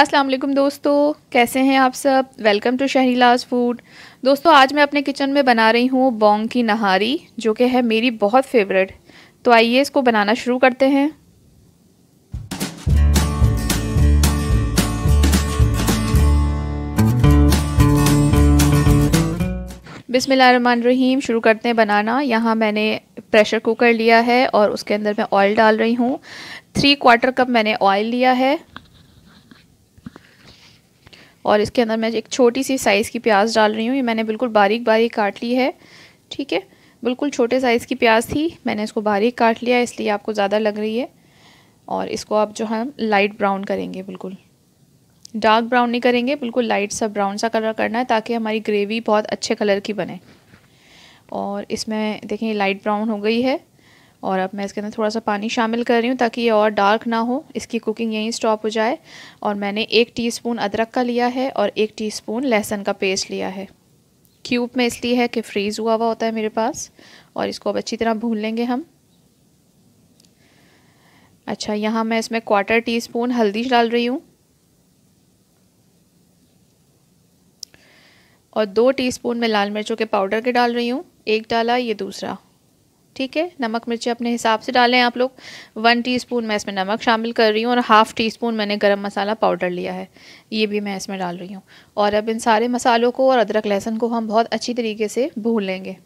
अस्सलाम वालेकुम दोस्तों कैसे हैं आप सब वेलकम टू शहरीलाज फूड दोस्तों आज मैं अपने किचन में बना रही हूँ बोंग की नहारी जो कि है मेरी बहुत फेवरेट तो आइए इसको बनाना शुरू करते हैं रहीम शुरू करते हैं बनाना यहाँ मैंने प्रेशर कुकर लिया है और उसके अंदर मैं ऑयल डाल रही हूँ थ्री क्वार्टर कप मैंने ऑयल लिया है और इसके अंदर मैं एक छोटी सी साइज़ की प्याज डाल रही हूँ ये मैंने बिल्कुल बारीक बारीक काट ली है ठीक है बिल्कुल छोटे साइज़ की प्याज थी मैंने इसको बारीक काट लिया इसलिए आपको ज़्यादा लग रही है और इसको आप जो है लाइट ब्राउन करेंगे बिल्कुल डार्क ब्राउन नहीं करेंगे बिल्कुल लाइट सा ब्राउन सा कलर करना है ताकि हमारी ग्रेवी बहुत अच्छे कलर की बने और इसमें देखें लाइट ब्राउन हो गई है और अब मैं इसके अंदर थोड़ा सा पानी शामिल कर रही हूँ ताकि ये और डार्क ना हो इसकी कुकिंग यहीं स्टॉप हो जाए और मैंने एक टीस्पून अदरक का लिया है और एक टीस्पून लहसुन का पेस्ट लिया है क्यूब में इसलिए है कि फ्रीज़ हुआ हुआ होता है मेरे पास और इसको अब अच्छी तरह भून लेंगे हम अच्छा यहाँ मैं इसमें क्वार्टर टी स्पून हल्दी डाल रही हूँ और दो टीस्पून मैं लाल मिर्चों के पाउडर के डाल रही हूँ एक डाला ये दूसरा ठीक है नमक मिर्ची अपने हिसाब से डालें आप लोग वन टीस्पून मैं इसमें नमक शामिल कर रही हूँ और हाफ़ टी स्पून मैंने गरम मसाला पाउडर लिया है ये भी मैं इसमें डाल रही हूँ और अब इन सारे मसालों को और अदरक लहसुन को हम बहुत अच्छी तरीके से भून लेंगे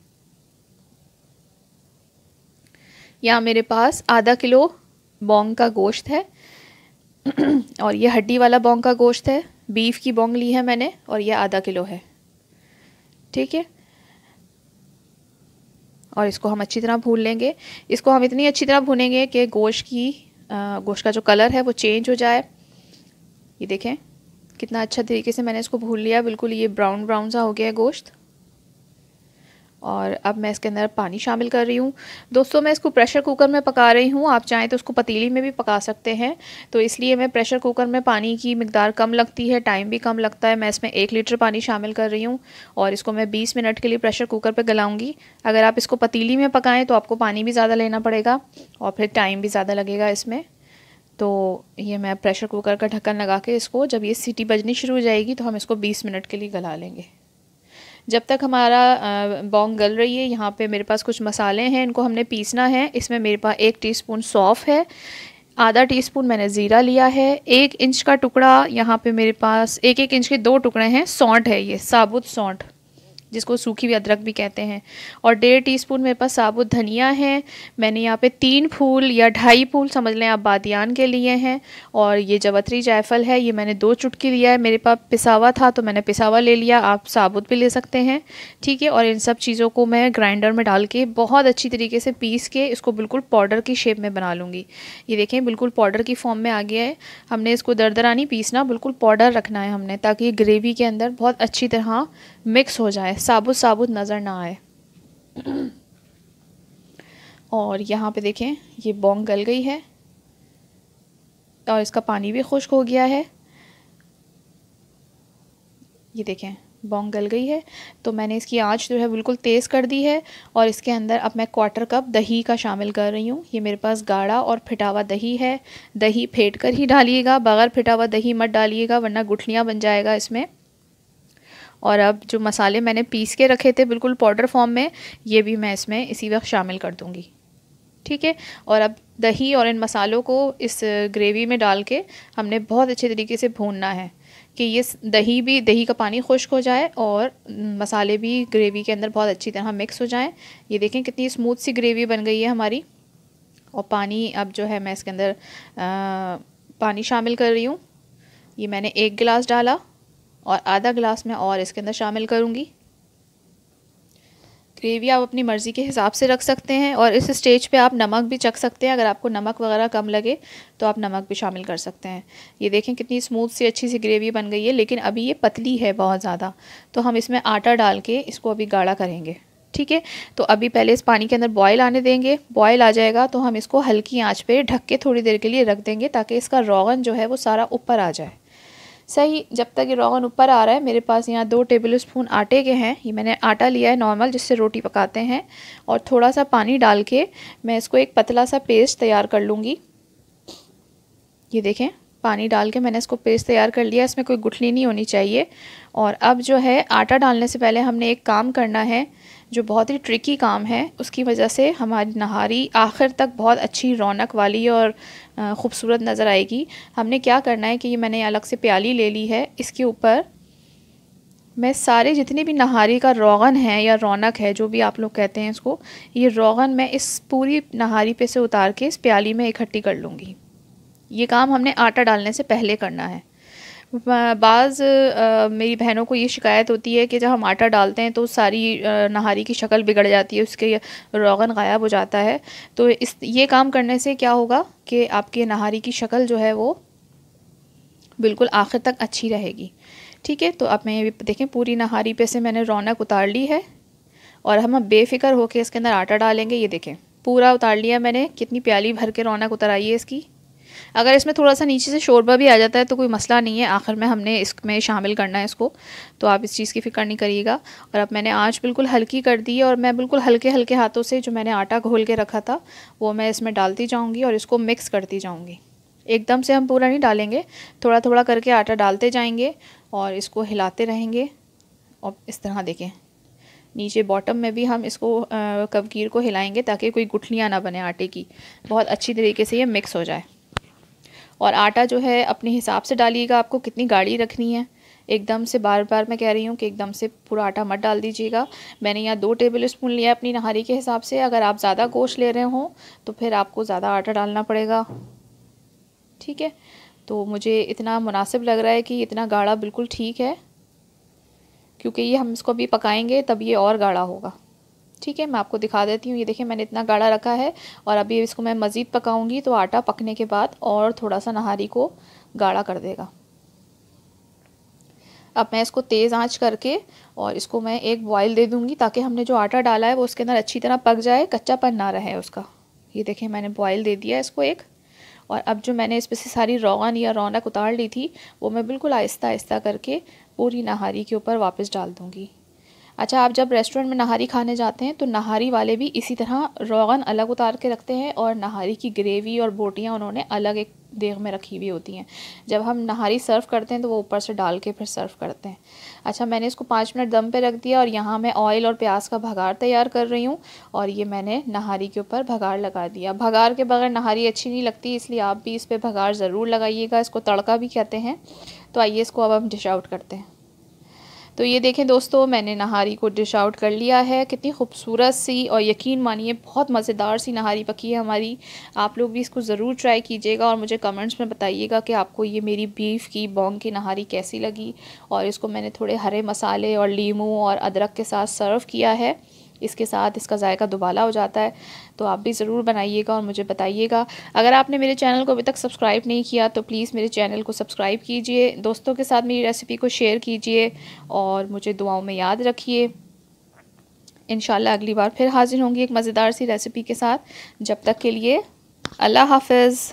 यहाँ मेरे पास आधा किलो बोंग का गोश्त है और ये हड्डी वाला बोंग का गोश्त है बीफ की बोंग ली है मैंने और ये आधा किलो है ठीक है और इसको हम अच्छी तरह भून लेंगे इसको हम इतनी अच्छी तरह भूनेंगे कि गोश्त की गोश्त का जो कलर है वो चेंज हो जाए ये देखें कितना अच्छा तरीके से मैंने इसको भून लिया बिल्कुल ये ब्राउन ब्राउन सा हो गया है गोश्त और अब मैं इसके अंदर पानी शामिल कर रही हूँ दोस्तों मैं इसको प्रेशर कुकर में पका रही हूँ आप चाहें तो उसको पतीली में भी पका सकते हैं तो इसलिए मैं प्रेशर कुकर में पानी की मकदार कम लगती है टाइम भी कम लगता है मैं इसमें एक लीटर पानी शामिल कर रही हूँ और इसको मैं बीस मिनट के लिए प्रेशर कुकर पर गलाऊँगी अगर आप इसको पतीली में पकाएँ तो आपको पानी भी ज़्यादा लेना पड़ेगा और फिर टाइम भी ज़्यादा लगेगा इसमें तो ये मैं प्रेशर कुकर का ढक्कन लगा के इसको जब ये सीटी बजनी शुरू हो जाएगी तो हम इसको बीस मिनट के लिए गला लेंगे जब तक हमारा बॉन्ग गल रही है यहाँ पे मेरे पास कुछ मसाले हैं इनको हमने पीसना है इसमें मेरे पास एक टीस्पून सौफ़ है आधा टीस्पून मैंने ज़ीरा लिया है एक इंच का टुकड़ा यहाँ पे मेरे पास एक एक इंच के दो टुकड़े हैं सौंठ है ये साबुत सौंठ जिसको सूखी भी अदरक भी कहते हैं और डेढ़ टीस्पून मेरे पास साबुत धनिया है मैंने यहाँ पे तीन फूल या ढाई फूल समझ लें आप बादियान के लिए हैं और ये जवतरी जायफल है ये मैंने दो चुटकी लिया है मेरे पास पिसावा था तो मैंने पिसावा ले लिया आप साबुत भी ले सकते हैं ठीक है और इन सब चीज़ों को मैं ग्राइंडर में डाल के बहुत अच्छी तरीके से पीस के इसको बिल्कुल पाउडर की शेप में बना लूँगी ये देखें बिल्कुल पाउडर की फॉर्म में आ गया है हमने इसको दरदरानी पीसना बिल्कुल पाउडर रखना है हमने ताकि ग्रेवी के अंदर बहुत अच्छी तरह मिक्स हो जाए साबुत साबुत नज़र ना आए और यहाँ पे देखें ये बोंग गल गई है और इसका पानी भी खुश्क हो गया है ये देखें बोंग गल गई है तो मैंने इसकी आंच जो है बिल्कुल तेज़ कर दी है और इसके अंदर अब मैं क्वार्टर कप दही का शामिल कर रही हूँ ये मेरे पास गाढ़ा और फिटावा दही है दही फेंट कर ही डालिएगा बगैर फिटावा दही मत डालिएगा वरना गुठलियाँ बन जाएगा इसमें और अब जो मसाले मैंने पीस के रखे थे बिल्कुल पाउडर फॉर्म में ये भी मैं इसमें इसी वक्त शामिल कर दूँगी ठीक है और अब दही और इन मसालों को इस ग्रेवी में डाल के हमने बहुत अच्छे तरीके से भूनना है कि ये दही भी दही का पानी खुश्क हो जाए और मसाले भी ग्रेवी के अंदर बहुत अच्छी तरह मिक्स हो जाएं ये देखें कितनी स्मूथ सी ग्रेवी बन गई है हमारी और पानी अब जो है मैं इसके अंदर आ, पानी शामिल कर रही हूँ ये मैंने एक गिलास डाला और आधा गिलास मैं और इसके अंदर शामिल करूँगी ग्रेवी आप अपनी मर्ज़ी के हिसाब से रख सकते हैं और इस स्टेज पे आप नमक भी चख सकते हैं अगर आपको नमक वगैरह कम लगे तो आप नमक भी शामिल कर सकते हैं ये देखें कितनी स्मूथ सी अच्छी सी ग्रेवी बन गई है लेकिन अभी ये पतली है बहुत ज़्यादा तो हम इसमें आटा डाल के इसको अभी गाढ़ा करेंगे ठीक है तो अभी पहले इस पानी के अंदर बॉयल आने देंगे बॉयल आ जाएगा तो हम इसको हल्की आँच पर ढक के थोड़ी देर के लिए रख देंगे ताकि इसका रोगन जो है वो सारा ऊपर आ जाए सही जब तक ये रोगन ऊपर आ रहा है मेरे पास यहाँ दो टेबल स्पून आटे के हैं ये मैंने आटा लिया है नॉर्मल जिससे रोटी पकाते हैं और थोड़ा सा पानी डाल के मैं इसको एक पतला सा पेस्ट तैयार कर लूँगी ये देखें पानी डाल के मैंने इसको पेस्ट तैयार कर लिया इसमें कोई गुठली नहीं होनी चाहिए और अब जो है आटा डालने से पहले हमने एक काम करना है जो बहुत ही ट्रिकी काम है उसकी वजह से हमारी नहारी आखिर तक बहुत अच्छी रौनक वाली और ख़ूबसूरत नज़र आएगी हमने क्या करना है कि ये मैंने अलग से प्याली ले ली है इसके ऊपर मैं सारे जितने भी नहारी का रोगन है या रौनक है जो भी आप लोग कहते हैं इसको ये रोगन मैं इस पूरी नहारी पे से उतार के इस प्याली में इकट्ठी कर लूँगी ये काम हमने आटा डालने से पहले करना है बाज़ मेरी बहनों को ये शिकायत होती है कि जब हम आटा डालते हैं तो सारी नहारी की शक्ल बिगड़ जाती है उसके रोगन गायब हो जाता है तो इस ये काम करने से क्या होगा कि आपके नहारी की शक्ल जो है वो बिल्कुल आखिर तक अच्छी रहेगी ठीक है तो अब मैं देखें पूरी नहारी पे से मैंने रौनक उतार ली है और हम बेफ़िक्र होकर इसके अंदर आटा डालेंगे ये देखें पूरा उतार लिया मैंने कितनी प्याली भर के रौनक उतर आई है इसकी अगर इसमें थोड़ा सा नीचे से शोरबा भी आ जाता है तो कोई मसला नहीं है आखिर में हमने इसमें शामिल करना है इसको तो आप इस चीज़ की फ़िक्र नहीं करिएगा और अब मैंने आँच बिल्कुल हल्की कर दी है और मैं बिल्कुल हल्के हल्के हाथों से जो मैंने आटा घोल के रखा था वो मैं इसमें डालती जाऊँगी और इसको मिक्स करती जाऊँगी एकदम से हम पूरा नहीं डालेंगे थोड़ा थोड़ा करके आटा डालते जाएंगे और इसको हिलाते रहेंगे और इस तरह देखें नीचे बॉटम में भी हम इसको कवकीर को हिलाएंगे ताकि कोई गुठलियाँ ना बने आटे की बहुत अच्छी तरीके से ये मिक्स हो जाए और आटा जो है अपने हिसाब से डालिएगा आपको कितनी गाढ़ी रखनी है एकदम से बार बार मैं कह रही हूँ कि एकदम से पूरा आटा मत डाल दीजिएगा मैंने यहाँ दो टेबल स्पून लिया अपनी नहारी के हिसाब से अगर आप ज़्यादा गोश्त ले रहे हो तो फिर आपको ज़्यादा आटा डालना पड़ेगा ठीक है तो मुझे इतना मुनासिब लग रहा है कि इतना गाढ़ा बिल्कुल ठीक है क्योंकि ये हम इसको अभी पकाएंगे तब ये और गाढ़ा होगा ठीक है मैं आपको दिखा देती हूँ ये देखिए मैंने इतना गाढ़ा रखा है और अभी इसको मैं मज़ीद पकाऊंगी तो आटा पकने के बाद और थोड़ा सा नहारी को गाढ़ा कर देगा अब मैं इसको तेज़ आंच करके और इसको मैं एक बॉयल दे दूँगी ताकि हमने जो आटा डाला है वो उसके अंदर अच्छी तरह पक जाए कच्चापन ना रहे उसका ये देखिए मैंने बॉयल दे दिया इसको एक और अब जो मैंने इस पर से सारी रोगन या रौनक उतार ली थी वो मैं बिल्कुल आहिस्ता आहिस्ता करके पूरी नहारी के ऊपर वापस डाल दूँगी अच्छा आप जब रेस्टोरेंट में नहारी खाने जाते हैं तो नहारी वाले भी इसी तरह रोगन अलग उतार के रखते हैं और नहारी की ग्रेवी और बोटियाँ उन्होंने अलग एक देग में रखी हुई होती हैं जब हम नहारी सर्व करते हैं तो वो ऊपर से डाल के फिर सर्व करते हैं अच्छा मैंने इसको पाँच मिनट दम पे रख दिया और यहाँ मैं ऑयल और प्याज का भगार तैयार कर रही हूँ और ये मैंने नहारी के ऊपर भगार लगा दिया भगार के बगैर नहारी अच्छी नहीं लगती इसलिए आप भी इस पर भगार ज़रूर लगाइएगा इसको तड़का भी कहते हैं तो आइए इसको अब हम डिश आउट करते हैं तो ये देखें दोस्तों मैंने नहारी को डिश आउट कर लिया है कितनी खूबसूरत सी और यकीन मानिए बहुत मज़ेदार सी नहारी पकी है हमारी आप लोग भी इसको ज़रूर ट्राई कीजिएगा और मुझे कमेंट्स में बताइएगा कि आपको ये मेरी बीफ़ की बॉन्ग की नहारी कैसी लगी और इसको मैंने थोड़े हरे मसाले और लीमू और अदरक के साथ सर्व किया है इसके साथ इसका जायका दुबाला हो जाता है तो आप भी ज़रूर बनाइएगा और मुझे बताइएगा अगर आपने मेरे चैनल को अभी तक सब्सक्राइब नहीं किया तो प्लीज़ मेरे चैनल को सब्सक्राइब कीजिए दोस्तों के साथ मेरी रेसिपी को शेयर कीजिए और मुझे दुआओं में याद रखिए इन अगली बार फिर हाजिर होंगी एक मज़ेदार सी रेसिपी के साथ जब तक के लिए अल्लाह हाफिज़